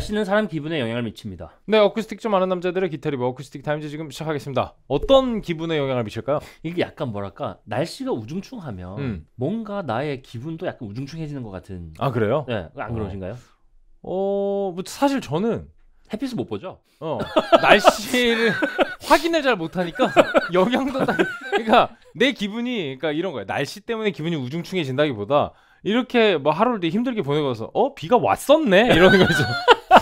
쓰는 사람 기분에 영향을 미칩니다. 네, 어쿠스틱 좀 아는 남자들의 기타리브 어쿠스틱 타임즈 지금 시작하겠습니다. 어떤 기분에 영향을 미칠까요? 이게 약간 뭐랄까 날씨가 우중충하면 음. 뭔가 나의 기분도 약간 우중충해지는 것 같은. 아 그래요? 네, 안 어. 그러신가요? 어, 뭐 사실 저는 햇빛을 못 보죠. 어, 날씨를 확인을 잘 못하니까 영향도 다. 그러니까 내 기분이 그러니까 이런 거야. 날씨 때문에 기분이 우중충해진다기보다 이렇게 뭐 하루를 되게 힘들게 보내고서 어 비가 왔었네 이러는 거죠.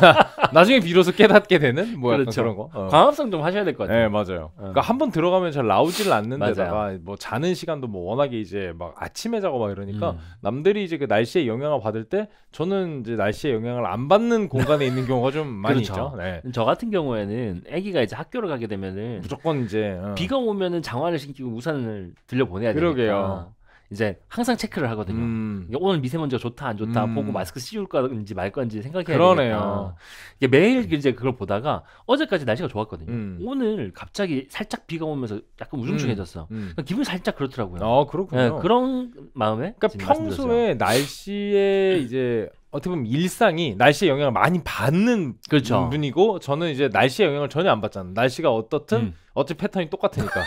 나중에 비로소 깨닫게 되는 뭐 그렇죠. 그런 거. 어. 광합성 좀 하셔야 될 것 같아요. 네 맞아요. 어. 그러니까 한번 들어가면 잘 나오질 않는데다가 뭐 자는 시간도 뭐 워낙에 이제 막 아침에 자고 막 이러니까 음. 남들이 이제 그 날씨에 영향을 받을 때 저는 이제 날씨에 영향을 안 받는 공간에 있는 경우가 좀 많이 그렇죠. 있죠. 네. 저 같은 경우에는 아기가 이제 학교를 가게 되면은 무조건 이제 어. 비가 오면은 장화를 신기고 우산을 들려 보내야 되니까. 그러게요. 이제 항상 체크를 하거든요. 음. 오늘 미세먼지가 좋다 안 좋다 음. 보고 마스크 씌울 건지 말 건지 생각해야 그러네요. 되니까 매일 이제 그걸 보다가 어제까지 날씨가 좋았거든요. 음. 오늘 갑자기 살짝 비가 오면서 약간 우중충해졌어. 음. 음. 그러니까 기분이 살짝 그렇더라고요. 아 그렇군요. 네, 그런 마음에 그러니까 평소에 날씨에 이제 어떻게 보면 일상이 날씨의 영향을 많이 받는 그렇죠. 분이고 저는 이제 날씨의 영향을 전혀 안 받잖아요. 날씨가 어떻든 음. 어차피 패턴이 똑같으니까.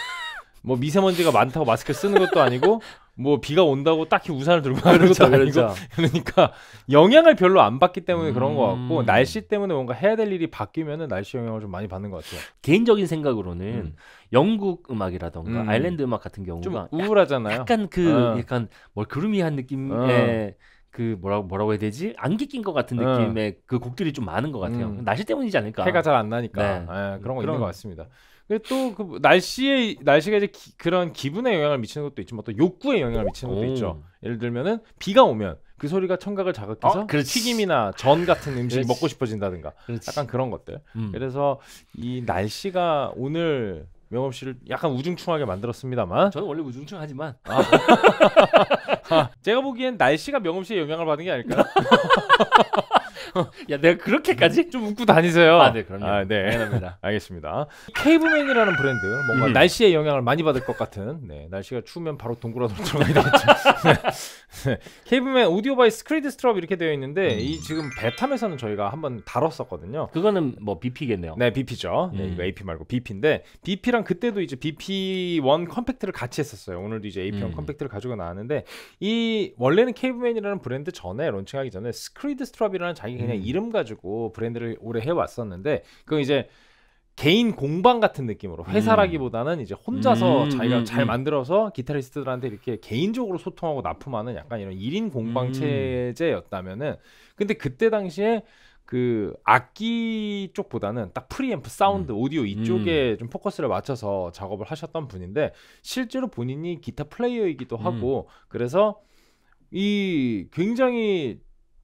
뭐 미세먼지가 많다고 마스크 쓰는 것도 아니고 뭐 비가 온다고 딱히 우산을 들고 가는 것도 그렇죠, 아니고 그렇죠. 그러니까 영향을 별로 안 받기 때문에 음... 그런 것 음. 같고 날씨 때문에 뭔가 해야 될 일이 바뀌면은 날씨 영향을 좀 많이 받는 것 같아요. 개인적인 생각으로는 음. 영국 음악이라던가 음. 아일랜드 음악 같은 경우가 좀 우울하잖아요. 약간 그 어. 약간 뭘 그루미한 느낌의 어. 그 뭐라고 뭐라고 해야 되지 안개 낀 것 같은 느낌의 음. 그 곡들이 좀 많은 것 같아요. 음. 날씨 때문이지 않을까. 해가 잘 안 나니까 네. 네, 그런 거 그런... 있는 것 같습니다. 그리고 또그 뭐 날씨에 날씨가 이제 기, 그런 기분에 영향을 미치는 것도 있지만 또 욕구에 영향을 미치는 것도 오. 있죠. 예를 들면은 비가 오면 그 소리가 청각을 자극해서 어? 튀김이나 전 같은 음식 먹고 싶어진다든가 그렇지. 약간 그런 것들. 음. 그래서 이 날씨가 오늘 명업 씨를 약간 우중충하게 만들었습니다만 저는 원래 우중충하지만 아. 어. 제가 보기엔 날씨가 명업 씨의 영향을 받은 게 아닐까 야, 내가 그렇게까지? 좀 웃고 다니세요. 아, 네, 그럼요. 아, 네. 당연합니다. 알겠습니다. 케이브맨이라는 브랜드, 뭔가 음. 날씨의 영향을 많이 받을 것 같은, 네, 날씨가 추우면 바로 동굴로 그 들어가야 되겠죠. 케이브맨 오디오 바이 스크리드 스트럽 이렇게 되어 있는데, 음. 이 지금 베타에서는 저희가 한번 다뤘었거든요. 그거는 뭐 BP겠네요. 네, BP죠. 네, 음. 네, 이거 AP 말고 BP인데, BP랑 그때도 이제 BP1 컴팩트를 같이 했었어요. 오늘도 이제 AP1 음. 컴팩트를 가지고 나왔는데, 이 원래는 케이브맨이라는 브랜드 전에 론칭하기 전에 스크리드 스트럽이라는 자기 그냥 음. 이름 가지고 브랜드를 오래 해왔었는데 그건 이제 개인 공방 같은 느낌으로 회사라기보다는 이제 혼자서 음, 자기가 음, 잘 음. 만들어서 기타리스트들한테 이렇게 개인적으로 소통하고 납품하는 약간 이런 1인 공방 음. 체제였다면은 근데 그때 당시에 그 악기 쪽보다는 딱 프리앰프 사운드 음. 오디오 이쪽에 좀 포커스를 맞춰서 작업을 하셨던 분인데 실제로 본인이 기타 플레이어이기도 하고 그래서 이 굉장히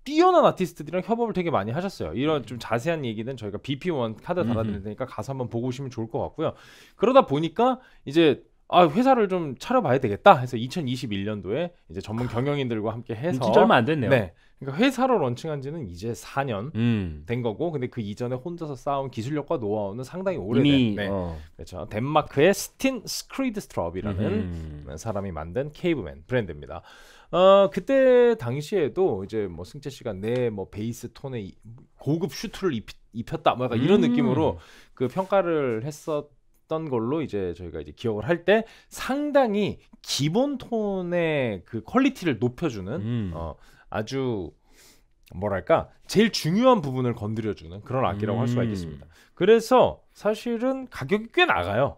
뛰어난 아티스트들이랑 협업을 되게 많이 하셨어요. 이런 좀 자세한 얘기는 저희가 BP1 카드 달아드릴 테니까 가서 한번 보고 오시면 좋을 것 같고요. 그러다 보니까 이제 아 회사를 좀 차려봐야 되겠다 해서 2021년도에 이제 전문 아, 경영인들과 함께 해서 진짜 얼마 안 됐네요. 네. 그러니까 회사로 런칭한 지는 이제 4년 음. 된 거고 근데 그 이전에 혼자서 쌓아온 기술력과 노하우는 상당히 오래된 이미, 네. 어. 그렇죠. 덴마크의 스틴 스크리드스트럽이라는 음. 사람이 만든 케이브맨 브랜드입니다. 어 그때 당시에도 이제 뭐 승재 씨가 내 뭐 베이스 톤에 고급 슈트를 입, 입혔다 뭐 약간 이런 음. 느낌으로 그 평가를 했었 있던 걸로 이제 저희가 이제 기억을 할 때 상당히 기본 톤의 그 퀄리티를 높여주는 음. 어, 아주 뭐랄까 제일 중요한 부분을 건드려주는 그런 악기라고 음. 할 수가 음. 있겠습니다. 그래서 사실은 가격이 꽤 나가요.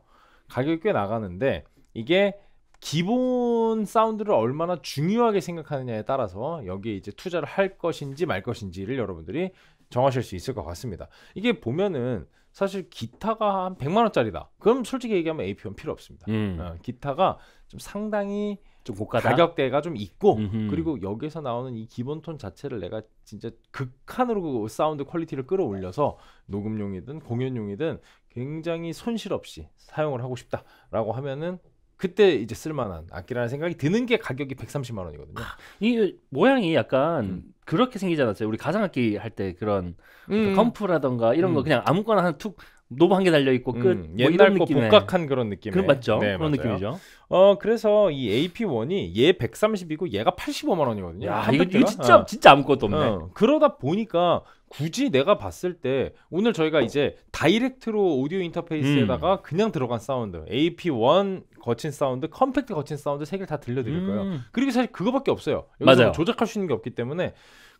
가격이 꽤 나가는데 이게 기본 사운드를 얼마나 중요하게 생각하느냐에 따라서 여기에 이제 투자를 할 것인지 말 것인지를 여러분들이 정하실 수 있을 것 같습니다. 이게 보면은 사실 기타가 한 100만 원짜리다. 그럼 솔직히 얘기하면 a p 원 필요 없습니다. 음. 어, 기타가 좀 상당히 좀 고가다. 가격대가 좀 있고 음흠. 그리고 여기서 나오는 이 기본 톤 자체를 내가 진짜 극한으로 그 사운드 퀄리티를 끌어올려서 녹음용이든 공연용이든 굉장히 손실 없이 사용을 하고 싶다라고 하면은 그때 이제 쓸만한 악기라는 생각이 드는 게 가격이 130만 원이거든요. 이 모양이 약간 음. 그렇게 생기지 않았어요? 우리 가상악기 할 때 그런 음. 컴프라던가 이런 음. 거 그냥 아무거나 한 툭 노브 한 개 달려 있고 끝. 음, 뭐 옛날 거 복각한 그런 느낌. 그 맞죠? 네, 그런 맞아요. 느낌이죠. 어 그래서 이 AP1이 얘 130이고 얘가 85만 원이거든요. 야, 이거, 이거, 진짜 어. 진짜 아무것도 없네. 어, 그러다 보니까 굳이 내가 봤을 때 오늘 저희가 이제 다이렉트로 오디오 인터페이스에다가 음. 그냥 들어간 사운드 AP1 거친 사운드 컴팩트 거친 사운드 세 개를 다 들려드릴 음. 거예요 그리고 사실 그거밖에 없어요 여기서 맞아요. 뭐 조작할 수 있는 게 없기 때문에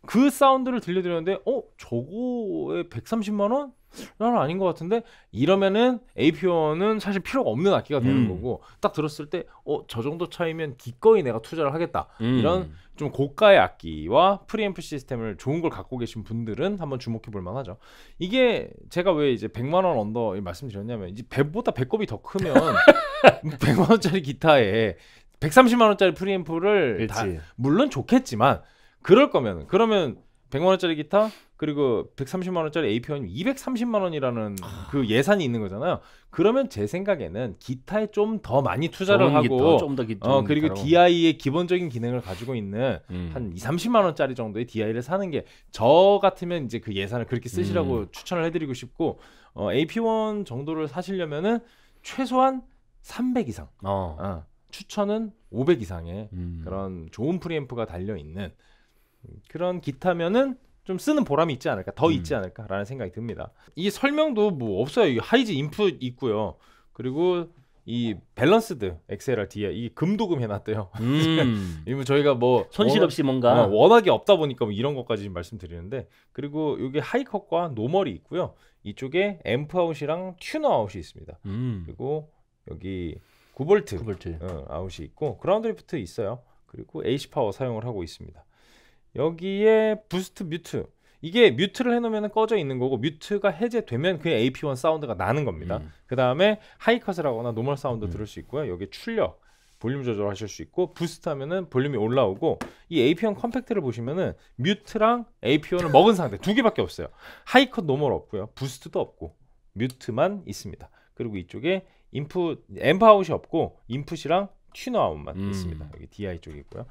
그 사운드를 들려드렸는데 어 저거에 130만 원? 나는 아닌 것 같은데 이러면은 APO는 사실 필요가 없는 악기가 되는 음. 거고 딱 들었을 때 어 저 정도 차이면 기꺼이 내가 투자를 하겠다 음. 이런 좀 고가의 악기와 프리앰프 시스템을 좋은 걸 갖고 계신 분들은 한번 주목해 볼 만하죠 이게 제가 왜 이제 100만 원 언더 말씀드렸냐면 이제 배보다 배꼽이 더 크면 100만 원짜리 기타에 130만 원짜리 프리앰프를 다, 물론 좋겠지만 그럴 거면 그러면 100만 원짜리 기타 그리고 130만 원짜리 AP원이 230만 원이라는 아. 그 예산이 있는 거잖아요. 그러면 제 생각에는 기타에 좀 더 많이 투자를 하고 좀 더 기타, 어, 그리고 기타라 DI의 기본적인 기능을 가지고 있는 음. 한 2, 30만 원짜리 정도의 DI를 사는 게 저 같으면 이제 그 예산을 그렇게 쓰시라고 음. 추천을 해 드리고 싶고 어, AP1 정도를 사시려면은 최소한 300 이상. 어. 어. 추천은 500 이상의 음. 그런 좋은 프리앰프가 달려 있는 그런 기타면은 좀 쓰는 보람이 있지 않을까 더 음. 있지 않을까라는 생각이 듭니다. 이 설명도 뭐 없어요. 하이즈 인풋 있고요. 그리고 이 밸런스드 XLR D에 이 금도금 해놨대요. 음. 이면 뭐 저희가 뭐 손실 없이 워낙, 뭔가 어, 워낙에 없다 보니까 뭐 이런 것까지 말씀드리는데 그리고 여기 하이컷과 노멀이 있고요. 이쪽에 앰프 아웃이랑 튜너 아웃이 있습니다. 음. 그리고 여기 9볼트, 9볼 어, 아웃이 있고 그라운드 리프트 있어요. 그리고 AC 파워 사용을 하고 있습니다. 여기에 부스트 뮤트 이게 뮤트를 해놓으면 꺼져 있는 거고 뮤트가 해제되면 그 AP1 사운드가 나는 겁니다. 음. 그 다음에 하이컷을 하거나 노멀 사운드 음. 들을 수 있고요. 여기 출력 볼륨 조절하실 수 있고 부스트 하면은 볼륨이 올라오고 이 AP1 컴팩트를 보시면은 뮤트랑 AP1을 먹은 상태 두 개밖에 없어요. 하이컷 노멀 없고요. 부스트도 없고 뮤트만 있습니다. 그리고 이쪽에 인풋 앰프 아웃이 없고 인풋이랑 튜너 아웃만 음. 있습니다. 여기 DI 쪽이 있고요.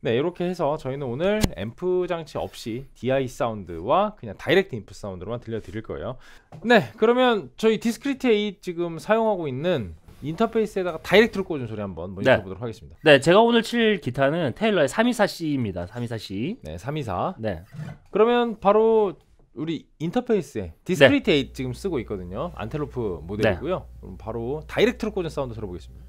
네 이렇게 해서 저희는 오늘 앰프 장치 없이 DI 사운드와 그냥 다이렉트 인풋 사운드로만 들려드릴 거예요 네 그러면 저희 디스크리트 A 지금 사용하고 있는 인터페이스에다가 다이렉트로 꽂은 소리 한번 모니터 네. 보도록 하겠습니다 네 제가 오늘 칠 기타는 테일러의 324C입니다 324C 네324네 그러면 바로 우리 인터페이스에 디스크리트 네. A 지금 쓰고 있거든요 안텔로프 모델이고요 네. 그럼 바로 다이렉트로 꽂은 사운드 들어보겠습니다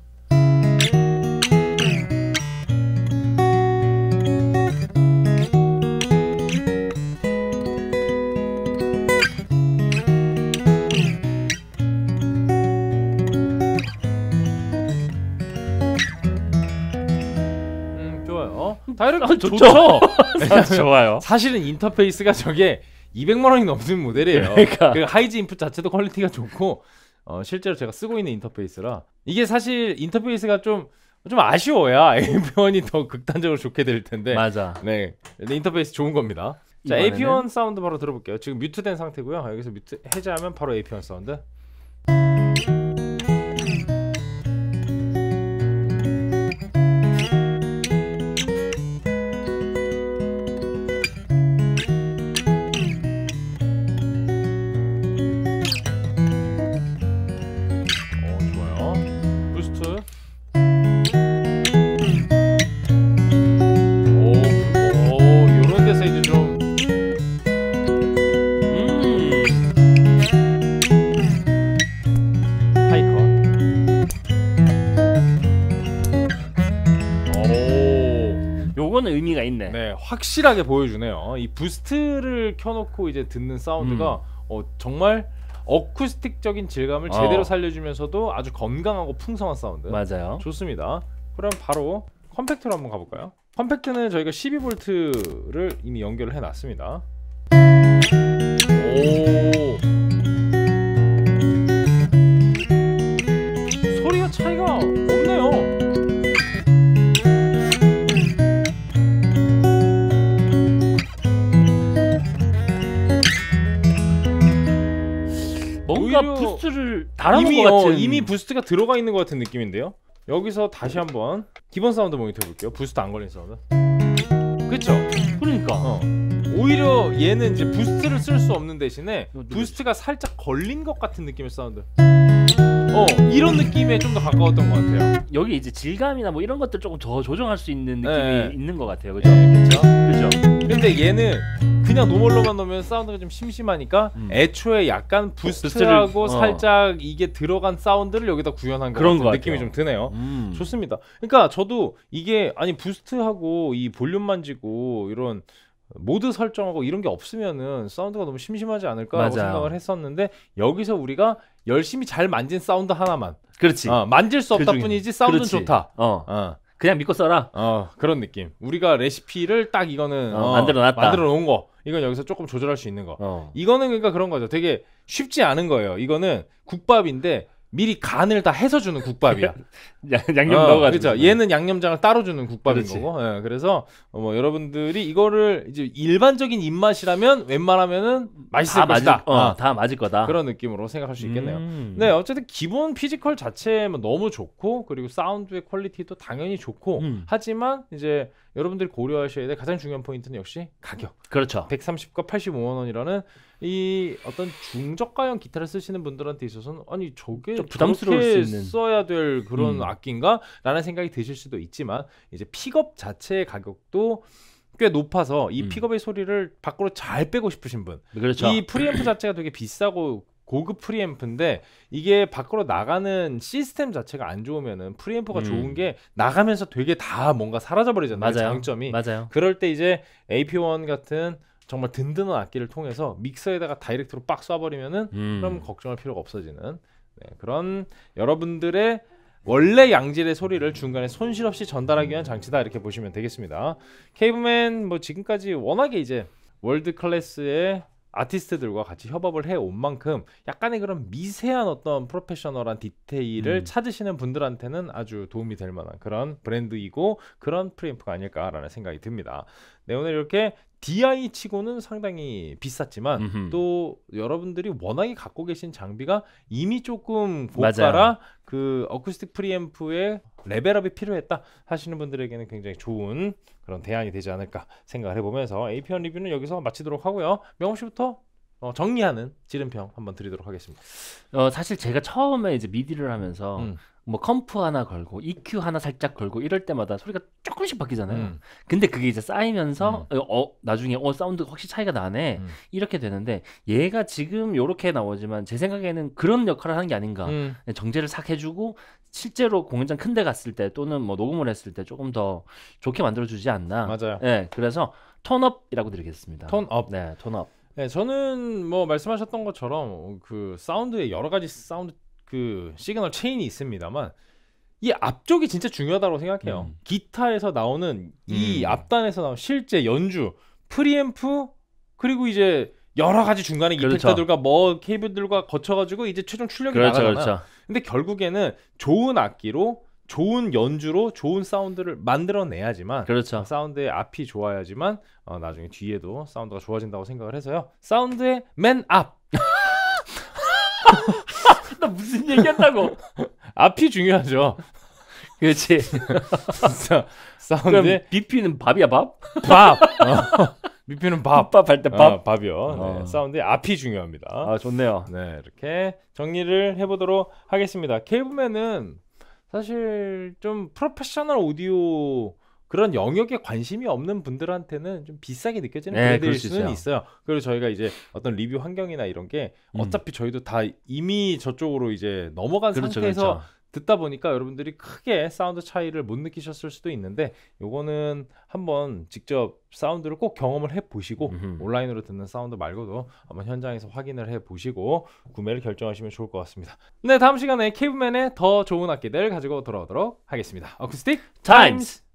사이렌 아, 좋죠. 좋죠. 좋아요. 사실은 인터페이스가 저게 200만 원이 넘는 모델이에요. 네, 그러니까 그 하이즈 인풋 자체도 퀄리티가 좋고 어, 실제로 제가 쓰고 있는 인터페이스라 이게 사실 인터페이스가 좀 좀 아쉬워야 AP원이 더 극단적으로 좋게 될 텐데. 맞아. 네. 인터페이스 좋은 겁니다. 자, 이번에는... AP1 사운드 바로 들어볼게요. 지금 뮤트된 상태고요. 여기서 뮤트 해제하면 바로 AP1 사운드. 확실하게 보여주네요. 이 부스트를 켜놓고 이제 듣는 사운드가 음. 어, 정말 어쿠스틱적인 질감을 어. 제대로 살려주면서도 아주 건강하고 풍성한 사운드. 맞아요. 좋습니다. 그럼 바로 컴팩트로 한번 가볼까요? 컴팩트는 저희가 12V를 이미 연결을 해놨습니다. 오. 뭔가 부스트를 달아놓은 이미, 것 어, 같은 이미 부스트가 들어가 있는 것 같은 느낌인데요 여기서 다시 한번 기본 사운드 모니터 볼게요 부스트 안 걸린 사운드 그쵸? 그러니까 어. 오히려 얘는 이제 부스트를 쓸 수 없는 대신에 부스트가 살짝 걸린 것 같은 느낌의 사운드 어 이런 느낌에 좀 더 가까웠던 것 같아요 여기 이제 질감이나 뭐 이런 것들 조금 더 조정할 수 있는 느낌이 네. 있는 것 같아요 그죠? 네. 그죠? 그죠? 근데 얘는 그냥 노멀로만 넣으면 사운드가 좀 심심하니까 음. 애초에 약간 어, 그 부스트하고 어. 살짝 이게 들어간 사운드를 여기다 구현한 그런 것 느낌이 좀 드네요. 음. 좋습니다. 그러니까 저도 이게 아니 부스트하고 이 볼륨 만지고 이런 모드 설정하고 이런 게 없으면은 사운드가 너무 심심하지 않을까 생각을 했었는데 여기서 우리가 열심히 잘 만진 사운드 하나만 그렇지 어, 만질 수 그 없다 그 뿐이지 사운드는 그렇지. 좋다 어. 어. 그냥 믿고 써라 어, 그런 느낌 우리가 레시피를 딱 이거는 어, 어 만들어 놨다 만들어 놓은 거 이건 여기서 조금 조절할 수 있는 거. 어. 이거는 그러니까 그런 거죠. 되게 쉽지 않은 거예요. 이거는 국밥인데 미리 간을 다 해서 주는 국밥이야. 양념 어, 넣어가지고. 그렇죠. 얘는 양념장을 따로 주는 국밥인 그렇지. 거고. 예, 그래서 뭐 여러분들이 이거를 이제 일반적인 입맛이라면 웬만하면은 맛있을 다 것이다. 맞을, 어, 아, 다 맞을 거다. 그런 느낌으로 생각할 수 있겠네요. 음. 네, 어쨌든 기본 피지컬 자체는 너무 좋고 그리고 사운드의 퀄리티도 당연히 좋고 음. 하지만 이제 여러분들이 고려하셔야 될 가장 중요한 포인트는 역시 가격. 그렇죠. 130과 85만 원이라는 이 어떤 중저가형 기타를 쓰시는 분들한테 있어서는 아니 저게 부담스러울 수 있는 써야 될 그런 음. 악기인가라는 생각이 드실 수도 있지만 이제 픽업 자체의 가격도 꽤 높아서 이 음. 픽업의 음. 소리를 밖으로 잘 빼고 싶으신 분. 그렇죠. 이 프리앰프 자체가 되게 비싸고 고급 프리앰프인데 이게 밖으로 나가는 시스템 자체가 안 좋으면은 프리앰프가 음. 좋은 게 나가면서 되게 다 뭔가 사라져 버리잖아요. 장점이. 맞아요. 그럴 때 이제 AP1 같은 정말 든든한 악기를 통해서 믹서에다가 다이렉트로 빡 쏴버리면은 음. 그럼 걱정할 필요가 없어지는 네, 그런 여러분들의 원래 양질의 소리를 중간에 손실 없이 전달하기 위한 장치다 이렇게 보시면 되겠습니다. 케이블맨 뭐 지금까지 워낙에 이제 월드 클래스의 아티스트들과 같이 협업을 해온 만큼 약간의 그런 미세한 어떤 프로페셔널한 디테일을 음. 찾으시는 분들한테는 아주 도움이 될 만한 그런 브랜드이고 그런 프레임프가 아닐까라는 생각이 듭니다. 네, 오늘 이렇게 DI 치고는 상당히 비쌌지만 음흠. 또 여러분들이 워낙에 갖고 계신 장비가 이미 조금 고가라 그 어쿠스틱 프리앰프의 레벨업이 필요했다 하시는 분들에게는 굉장히 좋은 그런 대안이 되지 않을까 생각을 해보면서 APN 리뷰는 여기서 마치도록 하고요. 명호 씨부터 어, 정리하는 지름평 한번 드리도록 하겠습니다. 어, 사실 제가 처음에 이제 미디를 하면서 음. 뭐 컴프 하나 걸고 EQ 하나 살짝 걸고 이럴 때마다 소리가 조금씩 바뀌잖아요. 음. 근데 그게 이제 쌓이면서 음. 어, 어 나중에 어 사운드 확실히 차이가 나네 음. 이렇게 되는데 얘가 지금 요렇게 나오지만 제 생각에는 그런 역할을 하는 게 아닌가 음. 네, 정제를 싹 해주고 실제로 공연장 큰 데 갔을 때 또는 뭐 녹음을 했을 때 조금 더 좋게 만들어 주지 않나. 맞아요. 네, 그래서 톤업이라고 드리겠습니다. 톤업. 네, 톤업. 네, 저는 뭐 말씀하셨던 것처럼 그 사운드의 여러 가지 사운드 그 시그널 체인이 있습니다만 이 앞쪽이 진짜 중요하다고 생각해요. 음. 기타에서 나오는 이 음. 앞단에서 나오 실제 연주, 프리앰프 그리고 이제 여러 가지 중간에 그렇죠. 이펙터들과 뭐 케이블들과 거쳐가지고 이제 최종 출력이 그렇죠, 나가잖아 그렇죠. 근데 결국에는 좋은 악기로 좋은 연주로 좋은 사운드를 만들어내야지만 그렇죠. 사운드의 앞이 좋아야지만 어, 나중에 뒤에도 사운드가 좋아진다고 생각을 해서요. 사운드의 맨 앞. 나 무슨 얘기한다고? 앞이 중요하죠. 그렇지. 진짜 사운드. 비피는 밥이야 밥? 밥. 어. 비피는 밥. 밥할때 밥. 어, 밥이요. 어. 네, 사운드 앞이 중요합니다. 아 좋네요. 네 이렇게 정리를 해보도록 하겠습니다. 케이블맨은 사실 좀 프로페셔널 오디오 그런 영역에 관심이 없는 분들한테는 좀 비싸게 느껴지는 네, 브랜드일 수는 있어요. 있어요. 그리고 저희가 이제 어떤 리뷰 환경이나 이런 게 음. 어차피 저희도 다 이미 저쪽으로 이제 넘어간 그렇죠, 상태에서 그렇죠. 듣다 보니까 여러분들이 크게 사운드 차이를 못 느끼셨을 수도 있는데 요거는 한번 직접 사운드를 꼭 경험을 해 보시고 온라인으로 듣는 사운드 말고도 한번 현장에서 확인을 해 보시고 구매를 결정하시면 좋을 것 같습니다. 네, 다음 시간에 케이브맨의 더 좋은 악기들 가지고 돌아오도록 하겠습니다. 어쿠스틱 타임스.